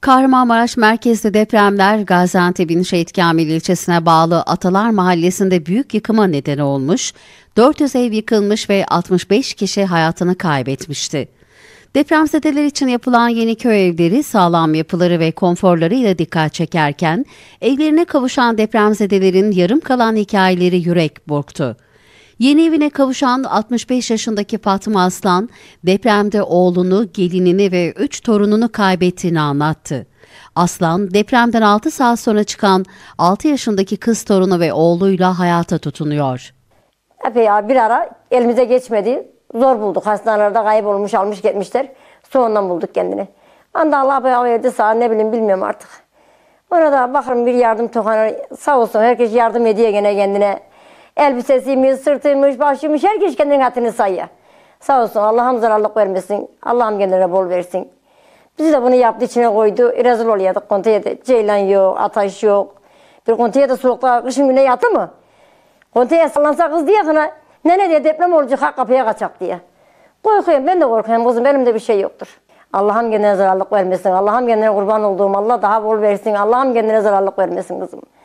Kahramanmaraş merkezli depremler Gaziantep'in Şehit Kamil ilçesine bağlı Atalar Mahallesi'nde büyük yıkıma neden olmuş, 400 ev yıkılmış ve 65 kişi hayatını kaybetmişti. Depremzedeler için yapılan yeni köy evleri sağlam yapıları ve konforlarıyla dikkat çekerken evlerine kavuşan depremzedelerin yarım kalan hikayeleri yürek burktu. Yeni evine kavuşan 65 yaşındaki Fatma Aslan, depremde oğlunu, gelinini ve 3 torununu kaybettiğini anlattı. Aslan, depremden 6 saat sonra çıkan 6 yaşındaki kız torunu ve oğluyla hayata tutunuyor. Epey bir ara elimize geçmedi. Zor bulduk. Hastanelerde kaybolmuş, almış gitmişler. Soğundan bulduk kendini. Anda Allah bayağı verdi sağ ne bileyim bilmiyorum artık. Ona da bakarım bir yardım tokanı sağ olsun herkes yardım ediyor gene kendine Elbisesiymiş, sırtıymış, başıymış herkes kendinin hatını sayıyor. Sağ olsun Allah'ım zararlık vermesin. Allah'ım kendine bol versin. Bizi de bunu yaptı içine koydu. Rezil oluyorduk konteyede. Ceylan yok, ateş yok. Bir konteyede soğukta kışın güne yatı mı? Konteye sallansa kız diye kına. Nene diye deprem olacak ha kapıya kaçak diye. Korkuyorum ben de korkuyorum kızım benim de bir şey yoktur. Allah'ım kendine zararlık vermesin. Allah'ım kendine kurban olduğum Allah daha bol versin. Allah'ım kendine zararlık vermesin kızım.